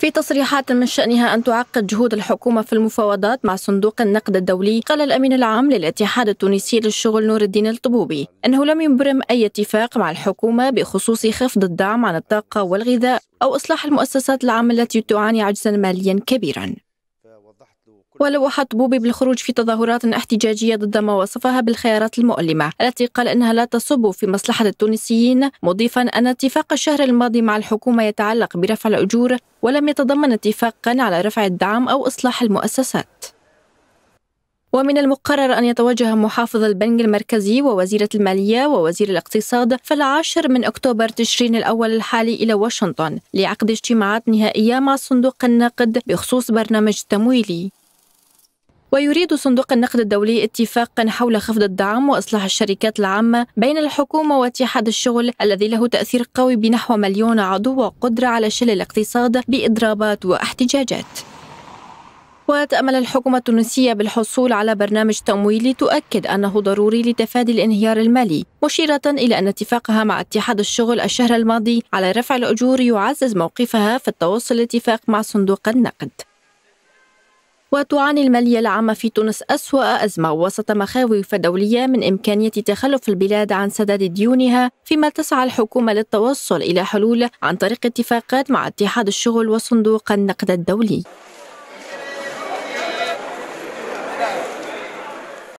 في تصريحات من شأنها أن تعقد جهود الحكومة في المفاوضات مع صندوق النقد الدولي قال الأمين العام للاتحاد التونسي للشغل نور الدين الطبوبي أنه لم يبرم أي اتفاق مع الحكومة بخصوص خفض الدعم عن الطاقة والغذاء أو إصلاح المؤسسات العامة التي تعاني عجزا ماليا كبيرا ولوح طبوبي بالخروج في تظاهرات احتجاجية ضد ما وصفها بالخيارات المؤلمة التي قال إنها لا تصب في مصلحة التونسيين مضيفا أن اتفاق الشهر الماضي مع الحكومة يتعلق برفع الأجور ولم يتضمن اتفاقا على رفع الدعم أو إصلاح المؤسسات ومن المقرر أن يتوجه محافظ البنك المركزي ووزيرة المالية ووزير الاقتصاد في العاشر من أكتوبر تشرين الأول الحالي إلى واشنطن لعقد اجتماعات نهائية مع صندوق النقد بخصوص برنامج تمويلي ويريد صندوق النقد الدولي اتفاقا حول خفض الدعم واصلاح الشركات العامه بين الحكومه واتحاد الشغل الذي له تاثير قوي بنحو مليون عضو وقدره على شل الاقتصاد باضرابات واحتجاجات. وتأمل الحكومة التونسية بالحصول على برنامج تمويلي تؤكد أنه ضروري لتفادي الانهيار المالي مشيرة إلى أن اتفاقها مع اتحاد الشغل الشهر الماضي على رفع الأجور يعزز موقفها في التوصل الاتفاق مع صندوق النقد وتعاني المالية العامة في تونس أسوأ أزمة وسط مخاوف دولية من إمكانية تخلف البلاد عن سداد ديونها فيما تسعى الحكومة للتوصل إلى حلول عن طريق اتفاقات مع اتحاد الشغل وصندوق النقد الدولي